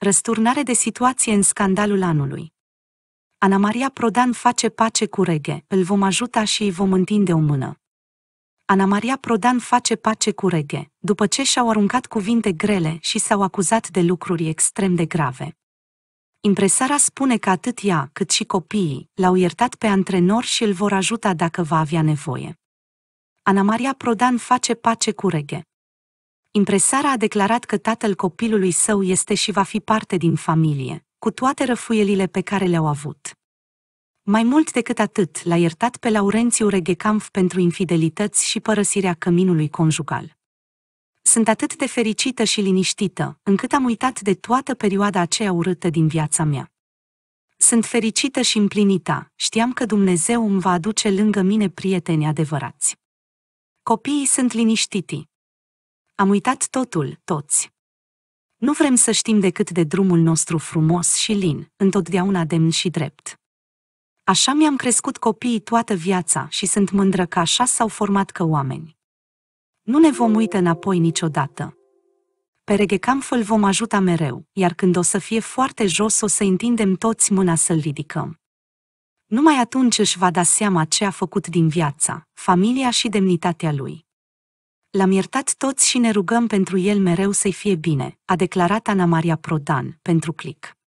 Răsturnare de situație în scandalul anului. Ana Maria Prodan face pace cu reghe, îl vom ajuta și îi vom întinde o mână. Ana Maria Prodan face pace cu reghe, după ce și-au aruncat cuvinte grele și s-au acuzat de lucruri extrem de grave. Impresara spune că atât ea, cât și copiii, l-au iertat pe antrenor și îl vor ajuta dacă va avea nevoie. Ana Maria Prodan face pace cu reghe. Impresara a declarat că tatăl copilului său este și va fi parte din familie, cu toate răfuielile pe care le-au avut. Mai mult decât atât, l-a iertat pe Laurențiu Reghecamp pentru infidelități și părăsirea căminului conjugal. Sunt atât de fericită și liniștită, încât am uitat de toată perioada aceea urâtă din viața mea. Sunt fericită și împlinită, știam că Dumnezeu îmi va aduce lângă mine prieteni adevărați. Copiii sunt liniștiti, am uitat totul, toți. Nu vrem să știm decât de drumul nostru frumos și lin, întotdeauna demn și drept. Așa mi-am crescut copiii toată viața și sunt mândră că așa s-au format ca oameni. Nu ne vom uita înapoi niciodată. Pereghe Camf vom ajuta mereu, iar când o să fie foarte jos o să întindem toți mâna să-l ridicăm. Numai atunci își va da seama ce a făcut din viața, familia și demnitatea lui. L-am iertat toți și ne rugăm pentru el mereu să-i fie bine, a declarat Ana Maria Prodan pentru click.